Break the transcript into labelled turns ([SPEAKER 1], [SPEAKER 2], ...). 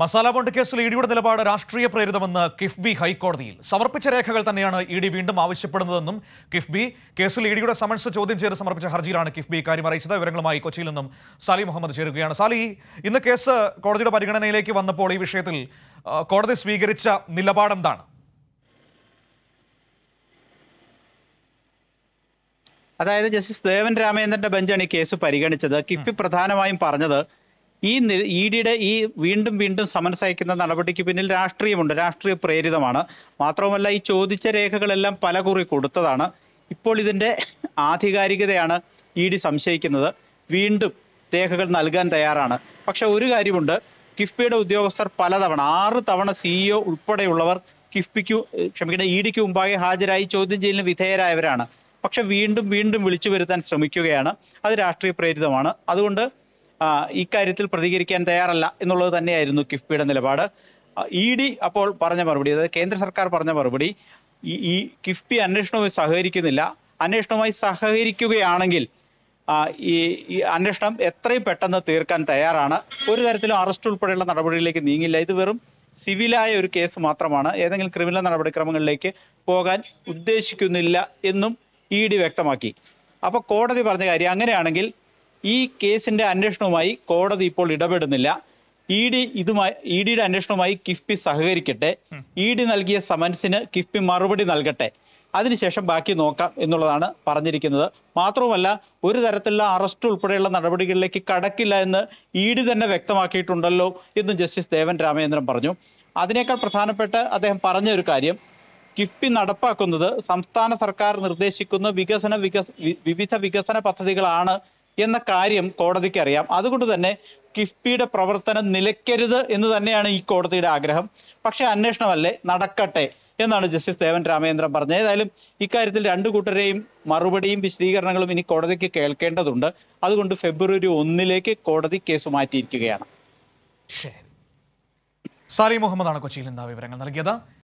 [SPEAKER 1] masala bond കേസിൽ E ഡിയുടെ നിലപാട് രാഷ്ട്രീയ പ്രേരിതമെന്ന് കിഫ്ബി ഹൈക്കോടതിയിൽ സമർപ്പിച്ച രേഖകൾ തന്നെയാണ് ഇ ഡി വീണ്ടും ആവശ്യപ്പെടുന്നതെന്നും കിഫ്ബി കേസിൽ ഇ ഡിയുടെ സമൻസ് ചോദ്യം ചെയ്ത് സമർപ്പിച്ച ഹർജിയിലാണ് കിഫ്ബി ഇക്കാര്യം അറിയിച്ചത് വിവരങ്ങളുമായി കൊച്ചിയിൽ നിന്നും സാലി മുഹമ്മദ് ചേരുകയാണ് സാലി ഇന്ന് കേസ് കോടതിയുടെ പരിഗണനയിലേക്ക് വന്നപ്പോൾ ഈ വിഷയത്തിൽ കോടതി സ്വീകരിച്ച നിലപാടെന്താണ്
[SPEAKER 2] അതായത് ജസ്റ്റിസ് ദേവൻ രാമചന്ദ്രന്റെ ബെഞ്ചാണ് ഈ കേസ് പരിഗണിച്ചത് കിഫ്ബി പ്രധാനമായും പറഞ്ഞത് ഈ ഇ ഡിയുടെ ഈ വീണ്ടും വീണ്ടും സമൻസ് അയക്കുന്ന നടപടിക്ക് പിന്നിൽ രാഷ്ട്രീയമുണ്ട് രാഷ്ട്രീയ പ്രേരിതമാണ് മാത്രവുമല്ല ഈ ചോദിച്ച രേഖകളെല്ലാം പല കുറി കൊടുത്തതാണ് ഇപ്പോൾ ഇതിൻ്റെ ആധികാരികതയാണ് ഇ ഡി സംശയിക്കുന്നത് വീണ്ടും രേഖകൾ നൽകാൻ തയ്യാറാണ് പക്ഷേ ഒരു കാര്യമുണ്ട് കിഫ്ബിയുടെ ഉദ്യോഗസ്ഥർ പലതവണ ആറ് തവണ സിഇഒ ഉൾപ്പെടെയുള്ളവർ കിഫ്ബിക്ക് ക്ഷമിക്കുന്ന ഇ ഡിക്ക് മുമ്പാകെ ഹാജരായി ചോദ്യം ചെയ്യലിന് വിധേയരായവരാണ് പക്ഷെ വീണ്ടും വീണ്ടും വിളിച്ചു വരുത്താൻ ശ്രമിക്കുകയാണ് അത് രാഷ്ട്രീയ പ്രേരിതമാണ് അതുകൊണ്ട് ഇക്കാര്യത്തിൽ പ്രതികരിക്കാൻ തയ്യാറല്ല എന്നുള്ളത് തന്നെയായിരുന്നു കിഫ്ബിയുടെ നിലപാട് ഇ ഡി അപ്പോൾ പറഞ്ഞ മറുപടി അതായത് കേന്ദ്ര സർക്കാർ പറഞ്ഞ മറുപടി ഈ കിഫ്ബി അന്വേഷണവുമായി സഹകരിക്കുന്നില്ല അന്വേഷണവുമായി സഹകരിക്കുകയാണെങ്കിൽ ഈ ഈ അന്വേഷണം എത്രയും പെട്ടെന്ന് തീർക്കാൻ തയ്യാറാണ് ഒരു തരത്തിലും അറസ്റ്റ് ഉൾപ്പെടെയുള്ള നടപടികളിലേക്ക് നീങ്ങില്ല ഇത് വെറും സിവിലായ ഒരു കേസ് മാത്രമാണ് ഏതെങ്കിലും ക്രിമിനൽ നടപടിക്രമങ്ങളിലേക്ക് പോകാൻ ഉദ്ദേശിക്കുന്നില്ല എന്നും ഇ ഡി വ്യക്തമാക്കി അപ്പോൾ കോടതി പറഞ്ഞ കാര്യം അങ്ങനെയാണെങ്കിൽ ഈ കേസിൻ്റെ അന്വേഷണവുമായി കോടതി ഇപ്പോൾ ഇടപെടുന്നില്ല ഇ ഡി ഇതുമായി ഇ ഡിയുടെ അന്വേഷണവുമായി കിഫ്ബി സഹകരിക്കട്ടെ ഇ ഡി നൽകിയ സമൻസിന് കിഫ്ബി മറുപടി നൽകട്ടെ അതിനുശേഷം ബാക്കി നോക്കാം എന്നുള്ളതാണ് പറഞ്ഞിരിക്കുന്നത് മാത്രവുമല്ല ഒരു തരത്തിലുള്ള അറസ്റ്റ് ഉൾപ്പെടെയുള്ള നടപടികളിലേക്ക് കടക്കില്ല എന്ന് ഇ ഡി തന്നെ വ്യക്തമാക്കിയിട്ടുണ്ടല്ലോ എന്ന് ജസ്റ്റിസ് ദേവൻ രാമചന്ദ്രൻ പറഞ്ഞു അതിനേക്കാൾ പ്രധാനപ്പെട്ട അദ്ദേഹം പറഞ്ഞ ഒരു കാര്യം കിഫ്ബി നടപ്പാക്കുന്നത് സംസ്ഥാന സർക്കാർ നിർദ്ദേശിക്കുന്ന വികസന വികസ വിവിധ വികസന പദ്ധതികളാണ് എന്ന കാര്യം കോടതിക്ക് അറിയാം അതുകൊണ്ട് തന്നെ കിഫ്ബിയുടെ പ്രവർത്തനം നിലയ്ക്കരുത് എന്ന് തന്നെയാണ് ഈ കോടതിയുടെ ആഗ്രഹം പക്ഷേ അന്വേഷണമല്ലേ നടക്കട്ടെ എന്നാണ് ജസ്റ്റിസ് ദേവൻ രാമേന്ദ്രൻ പറഞ്ഞത് ഏതായാലും ഇക്കാര്യത്തിൽ രണ്ടു കൂട്ടരെയും മറുപടിയും വിശദീകരണങ്ങളും ഇനി കോടതിക്ക് കേൾക്കേണ്ടതുണ്ട് അതുകൊണ്ട് ഫെബ്രുവരി ഒന്നിലേക്ക് കോടതി കേസ് മാറ്റിയിരിക്കുകയാണ്
[SPEAKER 1] സാലി മുഹമ്മദാണ് കൊച്ചിയിൽ നിന്ന് വിവരങ്ങൾ നൽകിയത്